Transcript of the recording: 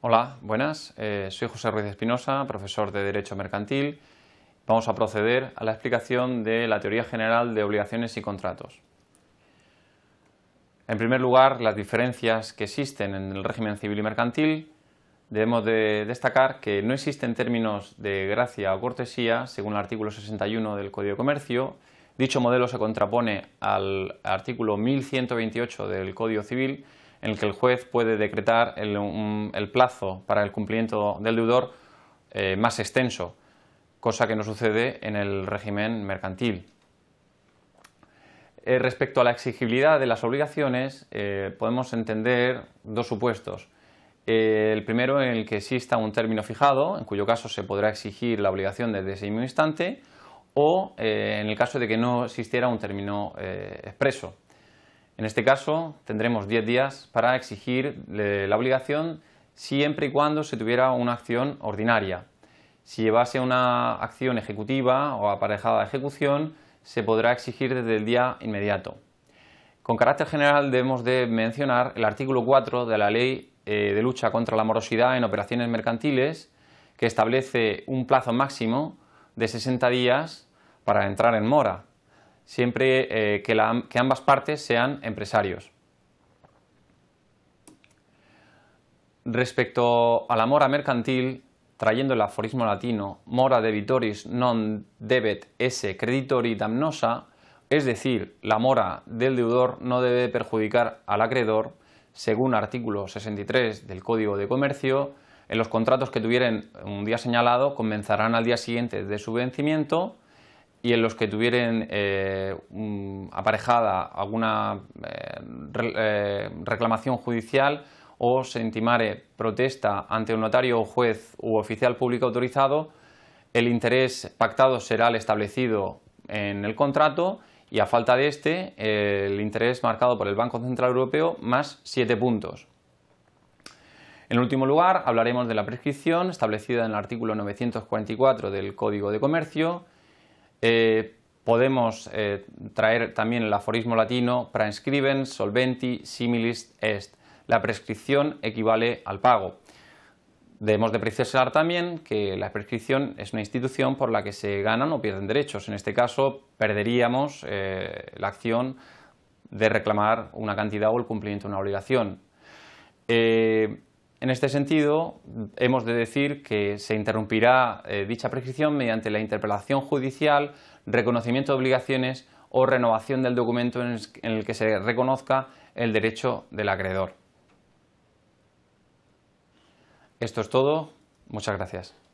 Hola, buenas. Eh, soy José Ruiz Espinosa, profesor de Derecho Mercantil. Vamos a proceder a la explicación de la teoría general de obligaciones y contratos. En primer lugar, las diferencias que existen en el régimen civil y mercantil. Debemos destacar que no existen términos de gracia o cortesía, según el artículo 61 del Código de Comercio. Dicho modelo se contrapone al artículo 1128 del Código Civil, en el que el juez puede decretar el, plazo para el cumplimiento del deudor eh, más extenso, cosa que no sucede en el régimen mercantil. Eh, respecto a la exigibilidad de las obligaciones, eh, podemos entender dos supuestos. el primero en el que exista un término fijado, en cuyo caso se podrá exigir la obligación desde ese mismo instante, o en el caso de que no existiera un término expreso, en este caso, tendremos 10 días para exigir la obligación siempre y cuando se tuviera una acción ordinaria. Si llevase una acción ejecutiva o aparejada de ejecución, se podrá exigir desde el día inmediato. Con carácter general debemos de mencionar el artículo 4 de la Ley eh, de lucha contra la morosidad en operaciones mercantiles, que establece un plazo máximo de 60 días para entrar en mora siempre eh, que, que ambas partes sean empresarios. Respecto a la mora mercantil, trayendo el aforismo latino mora debitoris non debet esse creditori damnosa, es decir, la mora del deudor no debe perjudicar al acreedor, según artículo 63 del Código de Comercio, en los contratos que tuvieran un día señalado comenzarán al día siguiente de su vencimiento y en los que tuvieran eh, aparejada alguna eh, eh, reclamación judicial o se intimare protesta ante un notario o juez u oficial público autorizado, el interés pactado será el establecido en el contrato y a falta de este el interés marcado por el Banco Central Europeo más siete puntos. En último lugar, hablaremos de la prescripción establecida en el artículo 944 del Código de Comercio, eh, podemos eh, traer también el aforismo latino praescribens, solventi, similis est. La prescripción equivale al pago. Debemos de precisar también que la prescripción es una institución por la que se ganan o pierden derechos. En este caso, perderíamos eh, la acción de reclamar una cantidad o el cumplimiento de una obligación. En este sentido, hemos de decir que se interrumpirá eh, dicha prescripción mediante la interpelación judicial, reconocimiento de obligaciones o renovación del documento en el que se reconozca el derecho del acreedor. Esto es todo. Muchas gracias.